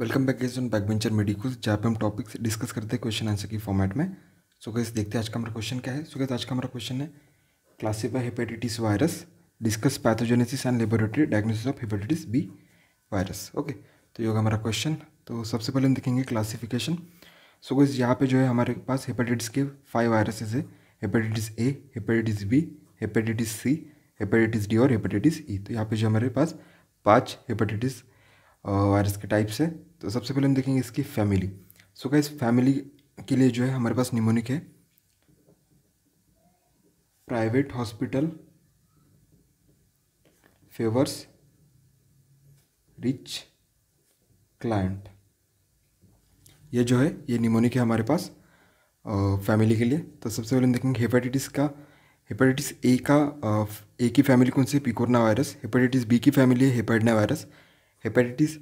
Welcome back gaze on back medical जहाँ पे हम टॉपिक्स डिस्कस करते हैं क्वेश्चन आंसर की फॉर्मेट में सो गैस देखते हैं आज का हमारा क्वेश्चन क्या है सो गैस आज का हमारा क्वेश्चन है classify hepatitis virus discuss pathogenesis and laboratory diagnosis of hepatitis B virus okay तो ये होगा हमारा क्वेश्चन तो सबसे पहले हम देखेंगे क्लासीफिकेशन सो गैस यहाँ पे जो है हमारे पास हेपेटाइटिस के फाइव वायरसेस है hepatitis A hepatitis B hepatitis C hepatitis D और हेपेटाइटिस ई e. तो यहाँ पे जो हमारे पास पाँच हेपेटाइटिस वायरस के टाइप से तो सबसे पहले हम देखेंगे इसकी फैमिली सो क्या इस फैमिली के लिए जो है हमारे पास निमोनिक है private hospital favours rich client ये जो है ये निमोनिक है हमारे पास फैमिली के लिए तो सबसे पहले हम देखेंगे हेपेटाइटिस का हेपेटाइटिस ए का ए की फैमिली कौन सी है पिकोरना वायरस हेपेटाइटिस बी की फैमिली है हेपेडना वायरस हेपेटाइटिस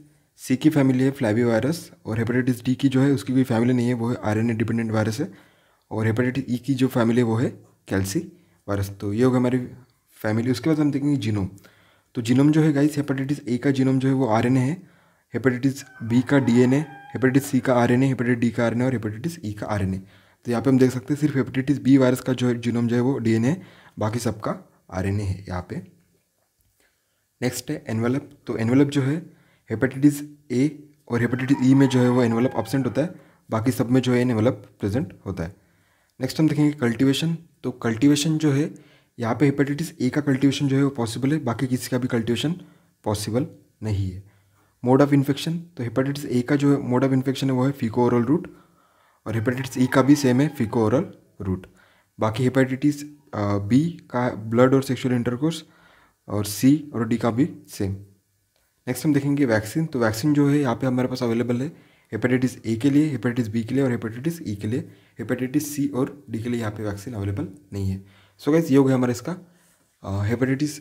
सी की फैमिली है फ्लाइवी वायरस और हेपेटाइटिस डी की जो है उसकी कोई फैमिली नहीं है वो है आर डिपेंडेंट वायरस है और हेपेटाइटिस ई e की जो फैमिली है वो है कैल्सी वायरस तो ये होगा हमारी फैमिली उसके बाद हम देखेंगे जीनोम तो जीनोम जो है गाइस हेपेटाइटिस ए का जीनोम जो है वो आर है हेपेटाइटिस बी का डी एन हेपेटाइटिस सी का आर एन हेपेटाइटिस डी का आर और हेपेटाइटिस ई e का आर तो यहाँ पे हम देख सकते हैं सिर्फ हेपेटाइटिस बी वायरस का जो है जीनोम जो है वो डी है बाकी सबका आर है यहाँ पे नेक्स्ट है एनवेलप तो एनवेलप जो है हेपेटाइटिस ए और हेपेटाइटिस ई e में जो है वो एनवेलप एबसेंट होता है बाकी सब में जो है एनवेलप प्रेजेंट होता है नेक्स्ट हम देखेंगे कल्टिवेशन तो कल्टिवेशन जो है यहाँ पे हेपेटाइटिस ए का कल्टिवेशन जो है वो पॉसिबल है बाकी किसी का भी कल्टिवेशन पॉसिबल नहीं है मोड ऑफ इन्फेक्शन तो हेपेटाइटिस ए का जो मोड ऑफ इन्फेक्शन है वो है फीको ओरल रूट और हेपेटाइटिस ई e का भी सेम है फीको ओरल रूट बाकी हेपेटाइटिस बी का ब्लड और सेक्शुअल इंटरकोर्स और सी और डी का भी सेम नेक्स्ट हम देखेंगे वैक्सीन तो वैक्सीन जो है यहाँ पे हमारे पास अवेलेबल है हेपेटाइटिस ए के लिए हेपेटाइटिस बी के लिए और हेपेटाइटिस ई e के लिए हेपेटाइटिस सी और डी के लिए यहाँ पे वैक्सीन अवेलेबल नहीं है सो गैस ये हो गया हमारा इसका हेपेटाइटिस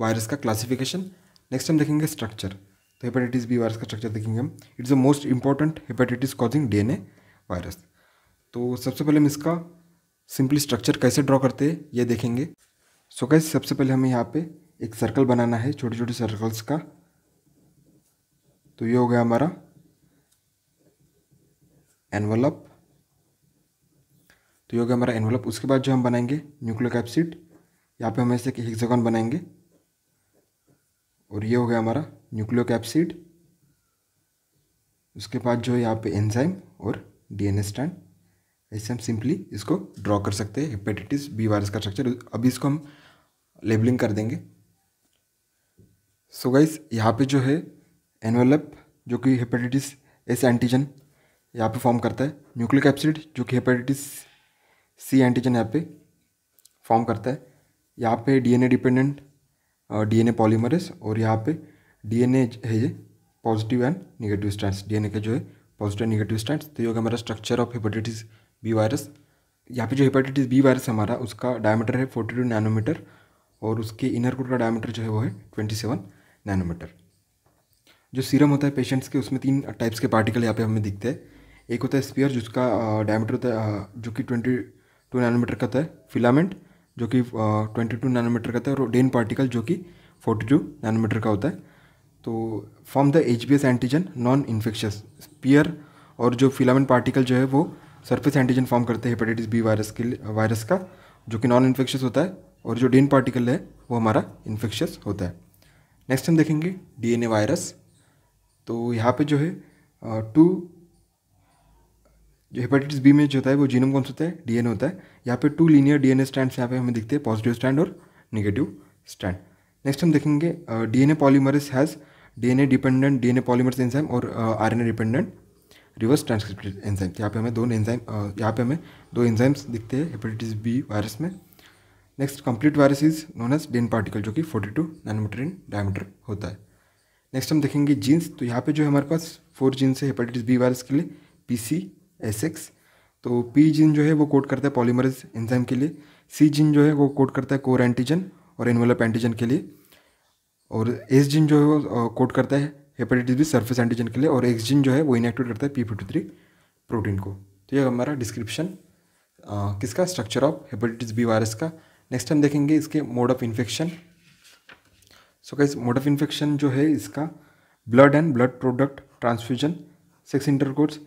वायरस का क्लासिफिकेशन नेक्स्ट हम देखेंगे स्ट्रक्चर तो हेपेटाइटिस बी वायरस का स्ट्रक्चर देखेंगे हम it's the most important hepatitis causing a virus तो सबसे पहले हम इसका सिंपली स्ट्रक्चर कैसे ड्रॉ करते हैं ये देखेंगे सो कैसे सबसे पहले हमें यहाँ पे एक सर्कल बनाना है छोटे छोटे सर्कल्स का तो ये हो गया हमारा एनवलप तो ये हो गया हमारा एनवलप उसके बाद जो हम बनाएंगे न्यूक्लियर कैप्सिड यहाँ पे हम ऐसे एक हेक्सागन बनाएंगे और ये हो गया हमारा न्यूक्लियो कैप्सिड उसके बाद जो है यहाँ पे एंजाइम और डीएनए स्टैंड ऐसे हम सिंपली इसको ड्रॉ कर सकते हैं हेपेटाइटिस बी वायरस का स्ट्रक्चर अभी इसको हम लेबलिंग कर देंगे सो गाइस यहाँ पे जो है एनवेलप जो कि हेपेटाइटिस एस एंटीजन यहाँ पे फॉर्म करता है न्यूक्लिक एप्सिड जो कि हेपेटाइटिस सी एंटीजन यहाँ पे फॉर्म करता है यहाँ पे डीएनए डिपेंडेंट डीएनए पॉलीमरेस और यहाँ पे डीएनए है ये positive and negative stand DNA के जो है पॉजिटिव निगेटिव स्टैंड तो ये होगा हमारा structure of hepatitis B virus यहाँ पे जो हेपेटाइटिस बी वायरस हमारा उसका डायमीटर है फोर्टी टू नैनोमीटर और उसके इनर कोड का डायमीटर जो है वो है ट्वेंटी सेवन नैनोमीटर जो सीरम होता है पेशेंट्स के उसमें तीन टाइप्स के पार्टिकल यहाँ पे हमें दिखते हैं एक होता है स्पीयर जिसका डायमीटर होता है जो कि ट्वेंटी टू नैनोमीटर का था है फिलामेंट जो कि ट्वेंटी टू नैनोमीटर का था और डेन पार्टिकल जो कि फोर्टी टू नैनोमीटर का होता है तो from the H B S antigen non infectious sphere और जो फिलामेंट पार्टिकल जो है वो सरफेस एंटीजन फॉर्म करते हैं हेपेटाइटिस बी वायरस के वायरस का जो कि नॉन इन्फेक्शस होता है और जो डेन पार्टिकल है वो हमारा इन्फेक्शस होता है नेक्स्ट हम देखेंगे डीएनए वायरस तो यहाँ पे जो है टू जो हेपेटाइटिस बी में जो होता है वो जीनोम कौन सा होता है डीएनए होता है यहाँ पे टू लीनियर डीएनए स्टैंड यहाँ पे हमें दिखते हैं पॉजिटिव स्टैंड और निगेटिव स्टैंड नेक्स्ट हम देखेंगे DNA polymerase has DNA dependent DNA polymerase enzyme और RNA dependent reverse transcripted enzyme यहाँ पे हमें दो एंजाइम यहाँ पे हमें दो एंजाइम्स दिखते हैं हेपेटाइटिस बी वायरस में next complete virus is known as Dane particle जो कि forty two nanometre in diameter होता है नेक्स्ट हम देखेंगे जीन्स तो यहाँ पे जो है हमारे पास फोर जीन्स है हेपेटाइटिस बी वायरस के लिए पी सी एस एक्स तो पी जीन जो है वो कोड करता है पॉलीमरस एंजाइम के लिए सी जीन जो है वो कोड करता है कोर एंटीजन और एनवेलप एंटीजन के लिए और एस जीन जो है वो कोड करता है हेपेटाइटिस बी सर्फेस एंटीजन के लिए और एक्स जीन जो है वो इनएक्टिव करता है पी फिफ्टी थ्री प्रोटीन को तो ये हमारा डिस्क्रिप्शन किसका structure of hepatitis B virus का नेक्स्ट हम देखेंगे इसके mode of infection so guys mode of infection जो है इसका blood and blood product transfusion sex intercourse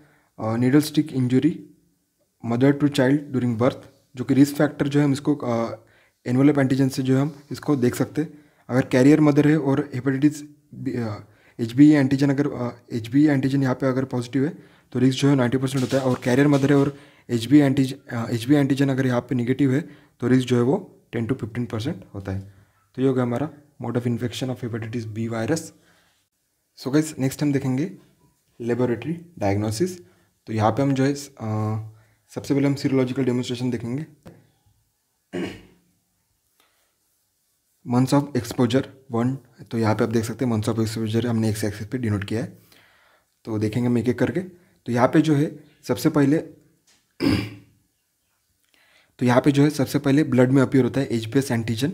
needle stick injury mother to child during birth जो कि रिस्क फैक्टर जो है हम इसको एनवलप uh, एंटीजन से जो है हम इसको देख सकते हैं अगर कैरियर मदर है और हेपेटाइटिस एच बी एंटीजन अगर एच बी एंटीजन यहाँ पे अगर पॉजिटिव है तो रिस्क जो है नाइन्टी परसेंट होता है और कैरियर मदर है और H B antigen H B antigen अगर यहाँ पे निगेटिव है तो रिस्क जो है वो टेन टू फिफ्टीन परसेंट होता है तो ये हो गया हमारा mode of infection of hepatitis B virus so guys next हम देखेंगे लेबोरेटरी डायग्नोसिस तो यहाँ पे हम जो है uh, सबसे पहले हम सीरोलॉजिकल डेमोस्ट्रेशन देखेंगे मंथ्स ऑफ एक्सपोजर वन तो यहाँ पे आप देख सकते हैं मंथ्स ऑफ एक्सपोजर हमने एक्स एक्सेस पे डिनोट किया है तो देखेंगे हम एक एक करके तो यहाँ पे जो है सबसे पहले तो यहाँ पे जो है सबसे पहले ब्लड में अपियर होता है एच बी एस एंटीजन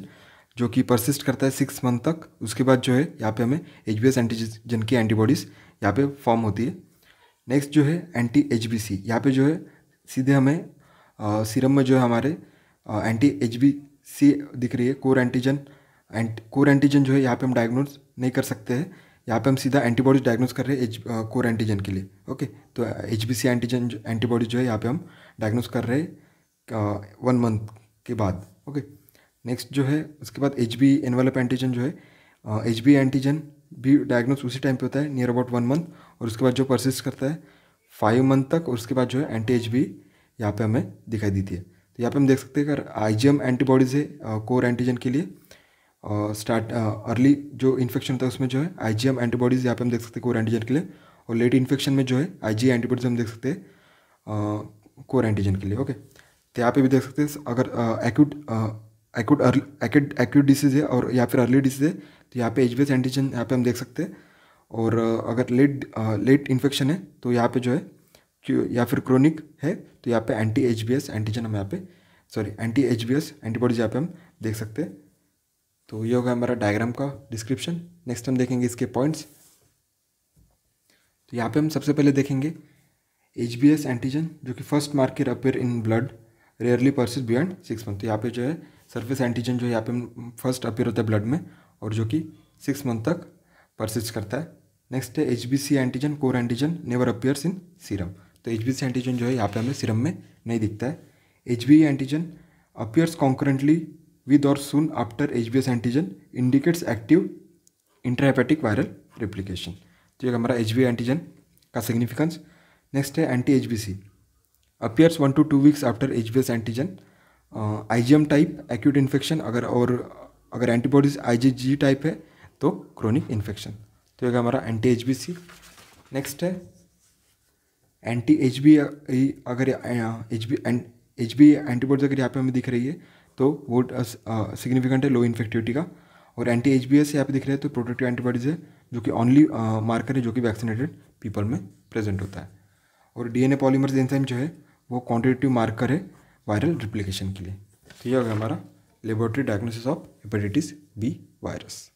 जो कि परसिस्ट करता है सिक्स मंथ तक उसके बाद जो है यहाँ पे हमें एच बी एस एंटीजन की एंटीबॉडीज़ यहाँ पे फॉर्म होती है नेक्स्ट जो है एंटी एच बी सी यहाँ पर जो है सीधे हमें सीरम में जो है हमारे एंटी एच बी सी दिख रही है core antigen and core antigen जो है यहाँ पे हम डायग्नोज नहीं कर सकते हैं यहाँ पे हम सीधा एंटीबॉडीज डायग्नोज कर रहे हैं एच कोर एंटीजन के लिए ओके तो H B C antigen antibodies जो है यहाँ पे हम डायग्नोज कर रहे हैं वन uh, मंथ के बाद ओके नेक्स्ट जो है उसके बाद एच बी एनवेलप एंटीजन जो है एच बी एंटीजन भी डायग्नोज उसी टाइम पे होता है नियर अबाउट वन मंथ और उसके बाद जो परसिस्ट करता है फाइव मंथ तक और उसके बाद जो है एंटी एच बी यहाँ पर हमें दिखाई देती है तो यहाँ पे हम देख सकते हैं अगर आई जी एम एंटीबॉडीज़ है कोर uh, एंटीजन के लिए स्टार्ट अर्ली uh, जो इन्फेक्शन था उसमें जो है आई जी एम एंटीबॉडीज़ यहाँ पे हम देख सकते हैं कोर एंटीजन के लिए और लेट इन्फेक्शन में जो है आई जी एंटीबॉडीज हम देख सकते हैं कोर uh, एंटीजन के लिए ओके तो यहाँ पे भी देख सकते हैं अगर acute acute early acute acute disease है और या फिर अर्ली डिसीज़ है तो यहाँ पे एस एंटीजन यहाँ पे हम देख सकते हैं और uh, अगर लेट लेट इन्फेक्शन है तो यहाँ पे जो है या फिर क्रोनिक है तो यहाँ पे anti H B S antigen हम यहाँ पे sorry anti H B S antibodies यहाँ पे हम देख सकते हैं तो ये होगा हमारा डायग्राम का डिस्क्रिप्शन नेक्स्ट हम देखेंगे इसके पॉइंट्स तो यहाँ पे हम सबसे पहले देखेंगे एच बी एस एंटीजन जो कि first market appear in blood rarely persist beyond six month तो यहाँ पे जो है सरफेस एंटीजन जो यहाँ पे फर्स्ट अपेयर होता है ब्लड में और जो कि सिक्स मंथ तक परसिस्ट करता है नेक्स्ट है H B C antigen core antigen never appears in serum तो एच बी सी एंटीजन जो है यहाँ पे हमें सीरम में नहीं दिखता है H B antigen appears concurrently with और soon after H B S antigen indicates active intrahepatic viral replication तो ये हमारा एच बी एंटीजन का सिग्निफिकेंस नेक्स्ट है anti H B C appears one to two weeks after H B S antigen I G M type acute infection अगर और अगर antibodies आई जी जी type है तो क्रोनिक इन्फेक्शन तो ये हमारा anti H B C next है एंटी एच बी अगर एच बी एंटीबॉडीज अगर यहाँ पे हमें दिख रही है तो वो सिग्निफिकेंट है लो इन्फेक्टिविटी का और एंटी एच बी एस यहाँ पे दिख रहे हैं तो प्रोटेक्टिव एंटीबॉडीज़ है जो कि ओनली मार्कर है जो कि वैक्सीनेटेड पीपल में प्रेजेंट होता है और D N A polymerase enzyme जो है वो क्वान्टिटेटिव मार्कर है वायरल रिप्लीकेशन के लिए तो यह हो गया हमारा laboratory diagnosis of hepatitis B virus